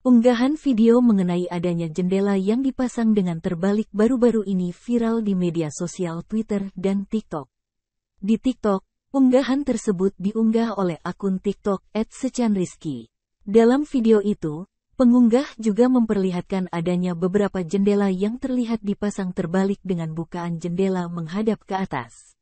Unggahan video mengenai adanya jendela yang dipasang dengan terbalik baru-baru ini viral di media sosial Twitter dan TikTok. Di TikTok, unggahan tersebut diunggah oleh akun TikTok @sechanrizky. Dalam video itu, pengunggah juga memperlihatkan adanya beberapa jendela yang terlihat dipasang terbalik dengan bukaan jendela menghadap ke atas.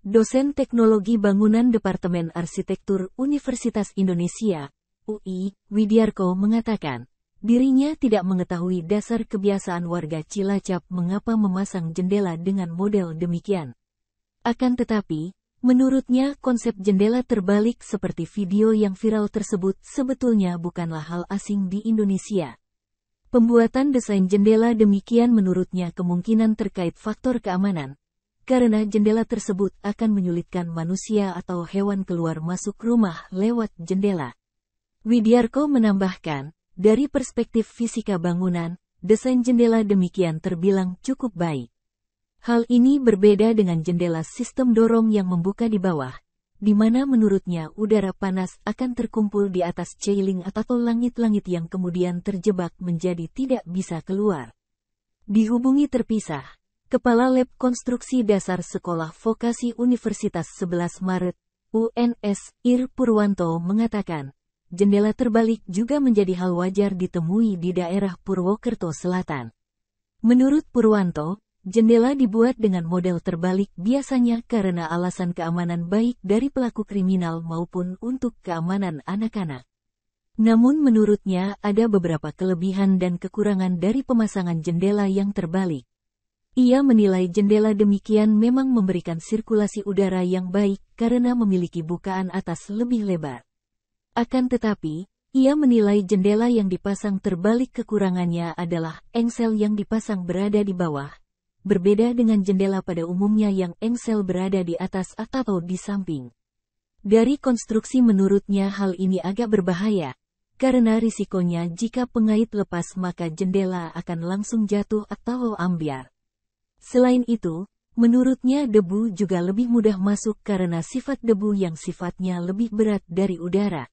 Dosen Teknologi Bangunan Departemen Arsitektur Universitas Indonesia, UI, Widiarko mengatakan, dirinya tidak mengetahui dasar kebiasaan warga Cilacap mengapa memasang jendela dengan model demikian. Akan tetapi, menurutnya konsep jendela terbalik seperti video yang viral tersebut sebetulnya bukanlah hal asing di Indonesia. Pembuatan desain jendela demikian menurutnya kemungkinan terkait faktor keamanan, karena jendela tersebut akan menyulitkan manusia atau hewan keluar masuk rumah lewat jendela. Widiarko menambahkan, dari perspektif fisika bangunan, desain jendela demikian terbilang cukup baik. Hal ini berbeda dengan jendela sistem dorong yang membuka di bawah, di mana menurutnya udara panas akan terkumpul di atas ceiling atau langit-langit yang kemudian terjebak menjadi tidak bisa keluar. Dihubungi terpisah, Kepala Lab Konstruksi Dasar Sekolah Vokasi Universitas 11 Maret, UNS, Ir Purwanto mengatakan, jendela terbalik juga menjadi hal wajar ditemui di daerah Purwokerto Selatan. Menurut Purwanto, jendela dibuat dengan model terbalik biasanya karena alasan keamanan baik dari pelaku kriminal maupun untuk keamanan anak-anak. Namun menurutnya ada beberapa kelebihan dan kekurangan dari pemasangan jendela yang terbalik. Ia menilai jendela demikian memang memberikan sirkulasi udara yang baik karena memiliki bukaan atas lebih lebar. Akan tetapi, ia menilai jendela yang dipasang terbalik kekurangannya adalah engsel yang dipasang berada di bawah, berbeda dengan jendela pada umumnya yang engsel berada di atas atau di samping. Dari konstruksi menurutnya hal ini agak berbahaya, karena risikonya jika pengait lepas maka jendela akan langsung jatuh atau ambiar. Selain itu, menurutnya debu juga lebih mudah masuk karena sifat debu yang sifatnya lebih berat dari udara